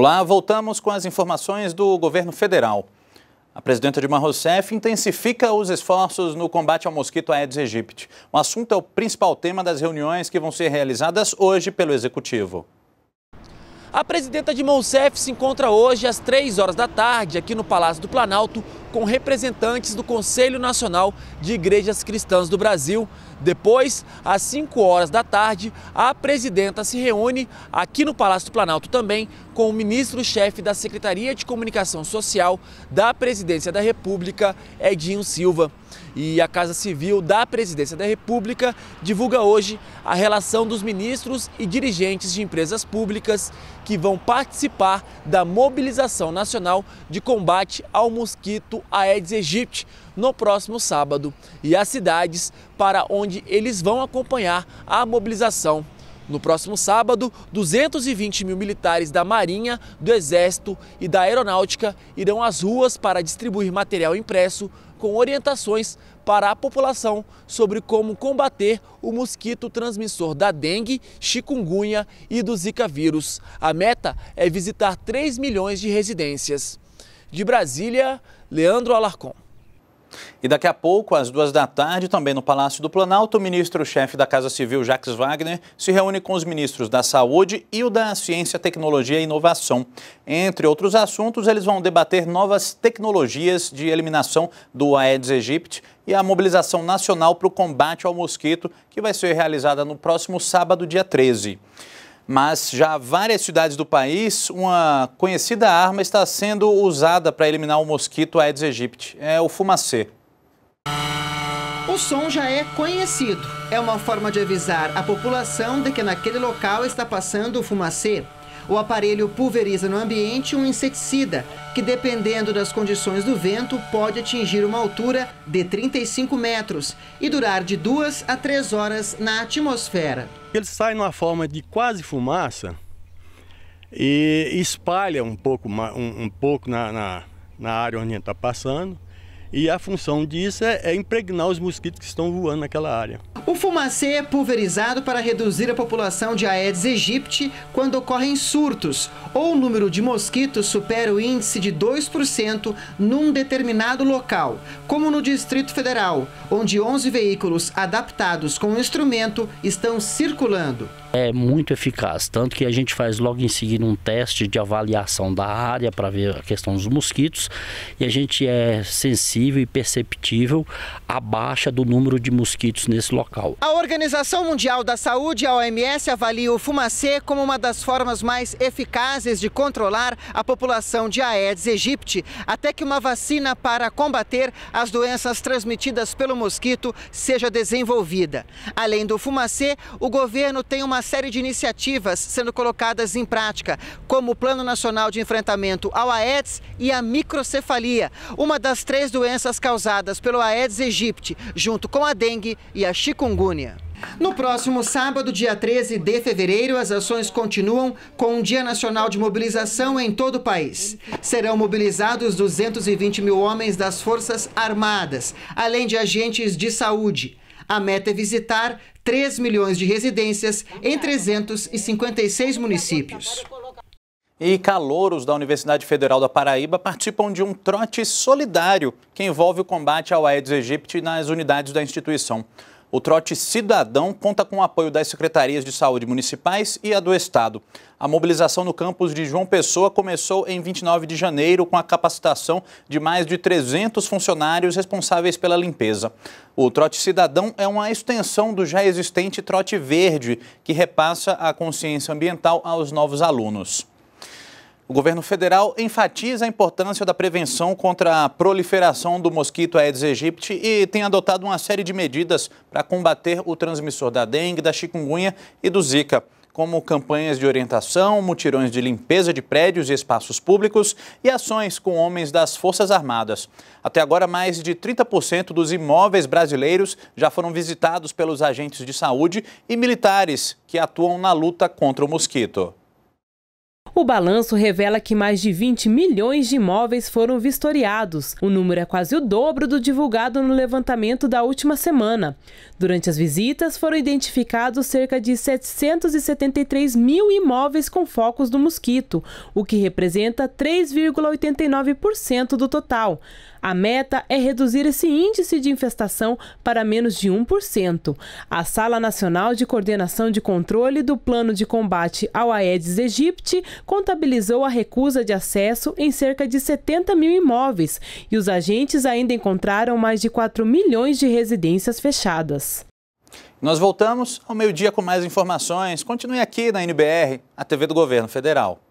Olá, voltamos com as informações do governo federal. A presidenta Dilma Rousseff intensifica os esforços no combate ao mosquito Aedes aegypti. O assunto é o principal tema das reuniões que vão ser realizadas hoje pelo Executivo. A presidenta Dilma Rousseff se encontra hoje às três horas da tarde aqui no Palácio do Planalto com representantes do Conselho Nacional de Igrejas Cristãs do Brasil. Depois, às 5 horas da tarde, a presidenta se reúne aqui no Palácio do Planalto também com o ministro-chefe da Secretaria de Comunicação Social da Presidência da República, Edinho Silva. E a Casa Civil da Presidência da República divulga hoje a relação dos ministros e dirigentes de empresas públicas que vão participar da mobilização nacional de combate ao mosquito Aedes aegypti no próximo sábado e as cidades para onde eles vão acompanhar a mobilização. No próximo sábado, 220 mil militares da Marinha, do Exército e da Aeronáutica irão às ruas para distribuir material impresso com orientações para a população sobre como combater o mosquito transmissor da dengue, chikungunya e do Zika vírus. A meta é visitar 3 milhões de residências. De Brasília, Leandro Alarcon. E daqui a pouco, às duas da tarde, também no Palácio do Planalto, o ministro-chefe da Casa Civil, Jacques Wagner, se reúne com os ministros da Saúde e o da Ciência, Tecnologia e Inovação. Entre outros assuntos, eles vão debater novas tecnologias de eliminação do Aedes aegypti e a mobilização nacional para o combate ao mosquito, que vai ser realizada no próximo sábado, dia 13. Mas já várias cidades do país, uma conhecida arma está sendo usada para eliminar o mosquito Aedes aegypti, é o fumacê. O som já é conhecido. É uma forma de avisar a população de que naquele local está passando o fumacê. O aparelho pulveriza no ambiente um inseticida que, dependendo das condições do vento, pode atingir uma altura de 35 metros e durar de duas a três horas na atmosfera. Ele sai numa forma de quase fumaça e espalha um pouco, um, um pouco na, na, na área onde está passando e a função disso é, é, impregnar os mosquitos que estão voando naquela área. O fumacê é pulverizado para reduzir a população de Aedes aegypti quando ocorrem surtos ou o número de mosquitos supera o índice de 2% num determinado local, como no Distrito Federal, onde 11 veículos adaptados com o instrumento estão circulando. É muito eficaz, tanto que a gente faz logo em seguida um teste de avaliação da área para ver a questão dos mosquitos e a gente é sensível sensível e perceptível a baixa do número de mosquitos nesse local. A Organização Mundial da Saúde, a OMS, avalia o fumacê como uma das formas mais eficazes de controlar a população de Aedes aegypti, até que uma vacina para combater as doenças transmitidas pelo mosquito seja desenvolvida. Além do fumacê, o governo tem uma série de iniciativas sendo colocadas em prática, como o Plano Nacional de Enfrentamento ao Aedes e a microcefalia, uma das três doenças doenças causadas pelo Aedes aegypti, junto com a dengue e a chikungunya. No próximo sábado, dia 13 de fevereiro, as ações continuam com um Dia Nacional de Mobilização em todo o país. Serão mobilizados 220 mil homens das Forças Armadas, além de agentes de saúde. A meta é visitar 3 milhões de residências em 356 municípios e calouros da Universidade Federal da Paraíba participam de um trote solidário que envolve o combate ao Aedes aegypti nas unidades da instituição. O trote cidadão conta com o apoio das secretarias de saúde municipais e a do estado. A mobilização no campus de João Pessoa começou em 29 de janeiro com a capacitação de mais de 300 funcionários responsáveis pela limpeza. O trote cidadão é uma extensão do já existente trote verde, que repassa a consciência ambiental aos novos alunos. O governo federal enfatiza a importância da prevenção contra a proliferação do mosquito Aedes aegypti e tem adotado uma série de medidas para combater o transmissor da dengue, da chikungunya e do zika, como campanhas de orientação, mutirões de limpeza de prédios e espaços públicos e ações com homens das Forças Armadas. Até agora, mais de 30% dos imóveis brasileiros já foram visitados pelos agentes de saúde e militares que atuam na luta contra o mosquito. O balanço revela que mais de 20 milhões de imóveis foram vistoriados. O número é quase o dobro do divulgado no levantamento da última semana. Durante as visitas, foram identificados cerca de 773 mil imóveis com focos do mosquito, o que representa 3,89% do total. A meta é reduzir esse índice de infestação para menos de 1%. A Sala Nacional de Coordenação de Controle do Plano de Combate ao Aedes aegypti contabilizou a recusa de acesso em cerca de 70 mil imóveis e os agentes ainda encontraram mais de 4 milhões de residências fechadas. Nós voltamos ao meio-dia com mais informações. Continue aqui na NBR, a TV do Governo Federal.